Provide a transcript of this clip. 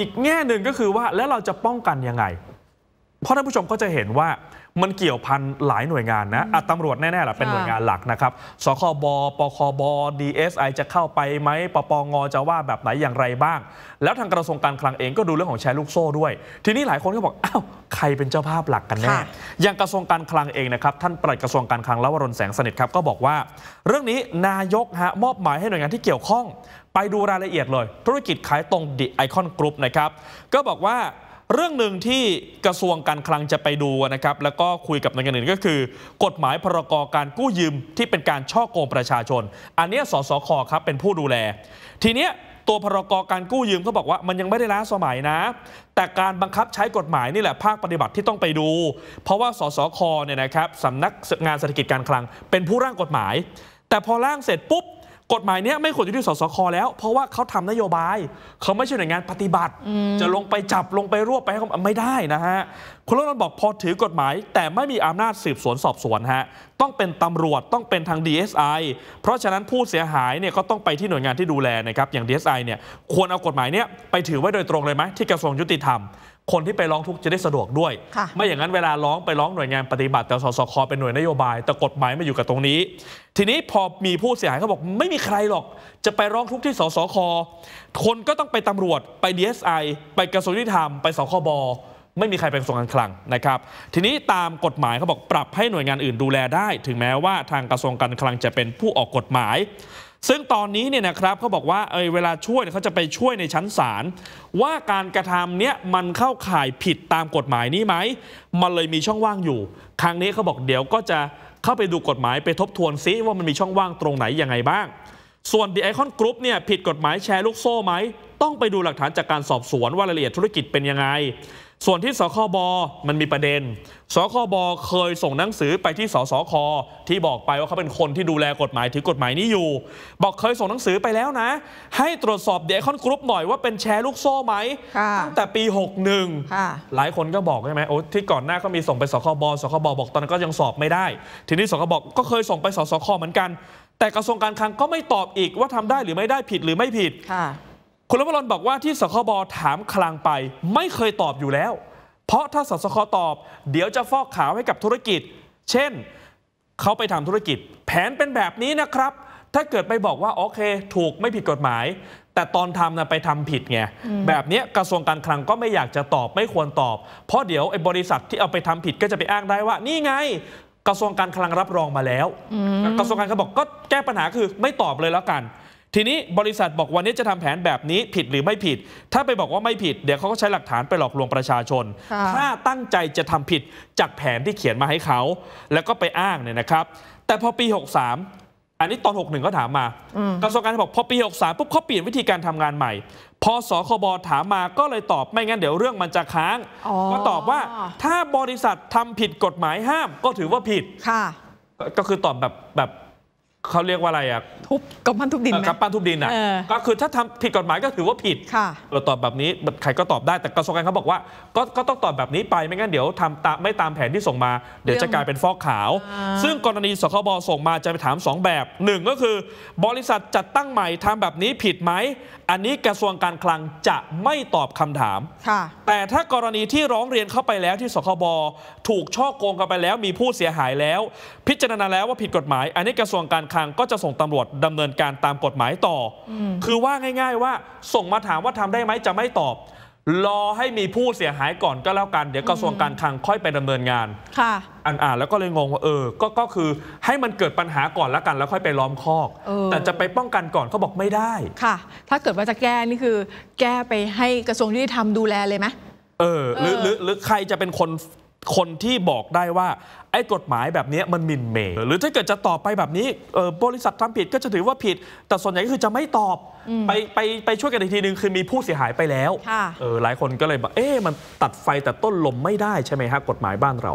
อีกแง่หนึ่งก็คือว่าแล้วเราจะป้องกันยังไง เพราะท่านผู้ชมก็จะเห็นว่ามันเกี่ยวพันหลายหน่วยงานนะตำรวจแน่ๆแหละเป็นหน่วยงานหลักนะครับสคบปคบ DSI จะเข้าไปไหม ปปง จะว่าแบบไหนอย่างไรบ้าง แล้วทางกระทรวงการคลังเองก็ดูเรื่องของแชร์ลูกโซ่ด้วย ทีนี้หลายคนก็บอกอ้าวใครเป็นเจ้าภาพหลักกันแน่อย่างกระทรวงการคลังเองนะครับ ท่านปลัดกระทรวงการคลังแล้วรนแสงสนิทครับก็บอกว่า เรื่องนี้นายกฮะมอบหมายให้หน่วยงานที่เกี่ยวข้องไปดูรายละเอียดเลยธุรกิจขายตรงดิไอคอนกรุ๊ปนะครับก็บอกว่าเรื่องหนึ่งที่กระทรวงการคลังจะไปดูนะครับแล้วก็คุยกับหน่วยงานอื่นก็คือ กฎหมายพรกรการกู้ยืมที่เป็นการช่อโกงประชาชน อันนี้สสคครับเป็นผู้ดูแล ทีเนี้ยตัวพรกรการกู้ยืมเขาบอกว่ามันยังไม่ได้ล้าสมัยนะ แต่การบังคับใช้กฎหมายนี่แหละภาคปฏิบัติที่ต้องไปดู เพราะว่าสสคเนี่ยนะครับสำนักงานเศรษฐกิจการคลัง เป็นผู้ร่างกฎหมาย แต่พอร่างเสร็จปุ๊บกฎหมายเนี้ยไม่ควรอยู่ที่สสค แล้ว เพราะว่าเขาทำนโยบาย เขาไม่ใช่หน่วยงานปฏิบัติ จะลงไปจับลงไปรวบไปให้ไม่ได้นะฮะคุณรัตน์บอกพอถือกฎหมายแต่ไม่มีอำนาจสืบสวนสอบสวนฮะต้องเป็นตำรวจต้องเป็นทาง DSI เพราะฉะนั้นผู้เสียหายเนี่ยก็ต้องไปที่หน่วยงานที่ดูแลนะครับอย่าง DSI เนี่ยควรเอากฎหมายเนี้ยไปถือไว้โดยตรงเลยไหมที่กระทรวงยุติธรรมคนที่ไปร้องทุกข์จะได้สะดวกด้วย ไม่อย่างนั้นเวลาร้องไปร้องหน่วยงานปฏิบัติแต่สสคเป็นหน่วยนโยบาย แต่กฎหมายไม่อยู่กับตรงนี้ ทีนี้พอมีผู้เสียหายเขาบอกไม่มีใครหรอกจะไปร้องทุกข์ที่สสคคนก็ต้องไปตำรวจไป DSI ไปกระทรวงยุติธรรมไปสคบไม่มีใครไปกระทรวงการคลังนะครับ ทีนี้ตามกฎหมายเขาบอกปรับให้หน่วยงานอื่นดูแลได้ ถึงแม้ว่าทางกระทรวงการคลังจะเป็นผู้ออกกฎหมายซึ่งตอนนี้เนี่ยนะครับเขาบอกว่า เออเวลาช่วยเขาจะไปช่วยในชั้นศาลว่าการกระทำเนี้ยมันเข้าข่ายผิดตามกฎหมายนี้ไหม มันเลยมีช่องว่างอยู่ ครั้งนี้เขาบอกเดี๋ยวก็จะเข้าไปดูกฎหมายไปทบทวนซิว่ามันมีช่องว่างตรงไหนยังไงบ้าง ส่วนดีไอคอนกรุ๊ปเนี่ยผิดกฎหมายแชร์ลูกโซ่ไหมต้องไปดูหลักฐานจากการสอบสวนว่ารายละเอียดธุรกิจเป็นยังไงส่วนที่สคบมันมีประเด็น สคบเคยส่งหนังสือไปที่สสคที่บอกไปว่าเขาเป็นคนที่ดูแลกฎหมายถือกฎหมายนี้อยู่ บอกเคยส่งหนังสือไปแล้วนะ ให้ตรวจสอบเดคอนกรุ๊ปหน่อยว่าเป็นแชร์ลูกโซ่ไหมตั้งแต่ปี 61หลายคนก็บอกใช่ไหมโอ้ที่ก่อนหน้าเขามีส่งไปสคบสคบบอกตอนนั้นก็ยังสอบไม่ได้ ทีนี้สคบก็เคยส่งไปสสคเหมือนกัน แต่กระทรวงการคลังก็ไม่ตอบอีกว่าทำได้หรือไม่ได้ผิดหรือไม่ผิดคุณรัฐมนตบอกว่าที่สคบถามคลังไปไม่เคยตอบอยู่แล้ว เพราะถ้าสสคตอบ เดี๋ยวจะฟอกขาวให้กับธุรกิจ เช่นเขาไปทำธุรกิจ แผนเป็นแบบนี้นะครับ ถ้าเกิดไปบอกว่าโอเค ถูกไม่ผิดกฎหมาย แต่ตอนทำนะไปทำผิดไงแบบนี้กระทรวงการคลังก็ไม่อยากจะตอบ ไม่ควรตอบ เพราะเดี๋ยวไอ้บริษัทที่เอาไปทำผิดก็จะไปอ้างได้ว่า นี่ไงกระทรวงการคลังรับรองมาแล้วกระทรวงการคลังบอกก็แก้ปัญหาคือไม่ตอบเลยแล้วกันทีนี้บริษัทบอกวันนี้จะทำแผนแบบนี้ผิดหรือไม่ผิด ถ้าไปบอกว่าไม่ผิด เดี๋ยวเขาก็ใช้หลักฐานไปหลอกลวงประชาชนถ้าตั้งใจจะทำผิดจากแผนที่เขียนมาให้เขาแล้วก็ไปอ้างเนี่ยนะครับ แต่พอปี 63 อันนี้ตอน 61ก็ถามมากระทรวงการบอกพอปี 63ปุ๊บเขาเปลี่ยนวิธีการทำงานใหม่ พอสคบถามมาก็เลยตอบไม่งั้นเดี๋ยวเรื่องมันจะค้าง ก็ตอบว่าถ้าบริษัททำผิดกฎหมายห้าม ก็ถือว่าผิดค่ะก็คือตอบแบบแบบเขาเรียกว่าอะไรอ่ะทุบกำปั้นทุบดินไหมกำปั้นทุบดินอ่ะก็คือถ้าทำผิดกฎหมายก็ถือว่าผิดเราตอบแบบนี้ใครก็ตอบได้แต่กระทรวงการเขาบอกว่า ก็ก็ต้องตอบแบบนี้ไปไม่งั้นเดี๋ยวทำตามไม่ตามแผนที่ส่งมา เดี๋ยวจะกลายเป็นฟอกขาว ซึ่งกรณีสคบส่งมาจะไปถาม 2 แบบหนึ่งก็คือบริษัทจัดตั้งใหม่ทำแบบนี้ผิดไหมอันนี้กระทรวงการคลังจะไม่ตอบคำถามแต่ถ้ากรณีที่ร้องเรียนเข้าไปแล้ว ที่สคบถูกช่อโกงกันไปแล้วมีผู้เสียหายแล้ว พิจารณาแล้วว่าผิดกฎหมาย อันนี้กระทรวงการคลังก็จะส่งตำรวจดำเนินการตามกฎหมายต่ออคือว่าง่าย ๆ ว่าส่งมาถามว่าทำได้ไหมจะไม่ตอบ รอให้มีผู้เสียหายก่อนก็แล้วกันเดี๋ยวกระทรวงการคลังค่อยไปดำเนินงาน ค่ะอ่านอ่านแล้วก็เลยงงว่าเออ ก็ก็คือให้มันเกิดปัญหาก่อนแล้วกันแล้วค่อยไปล้อมคอก แต่จะไปป้องกันก่อนเขาบอกไม่ได้ ค่ะ ถ้าเกิดว่าจะแก้นี่คือ แก้ไปให้กระทรวงยุติธรรมดูแลเลยไหมเออหรือหรือใครจะเป็นคนคนที่บอกได้ว่าไอ้กฎหมายแบบนี้มันมินเมย์หรือถ้าเกิดจะตอบไปแบบนี้บริษัททำผิดก็จะถือว่าผิด แต่ส่วนใหญ่ก็คือจะไม่ตอบ ไปไปไปช่วยกันอีกทีนึง คือมีผู้เสียหายไปแล้วออหลายคนก็เลยบอกเอ๊ะมันตัดไฟแต่ต้นลมไม่ได้ใช่ไหมฮะกฎหมายบ้านเรา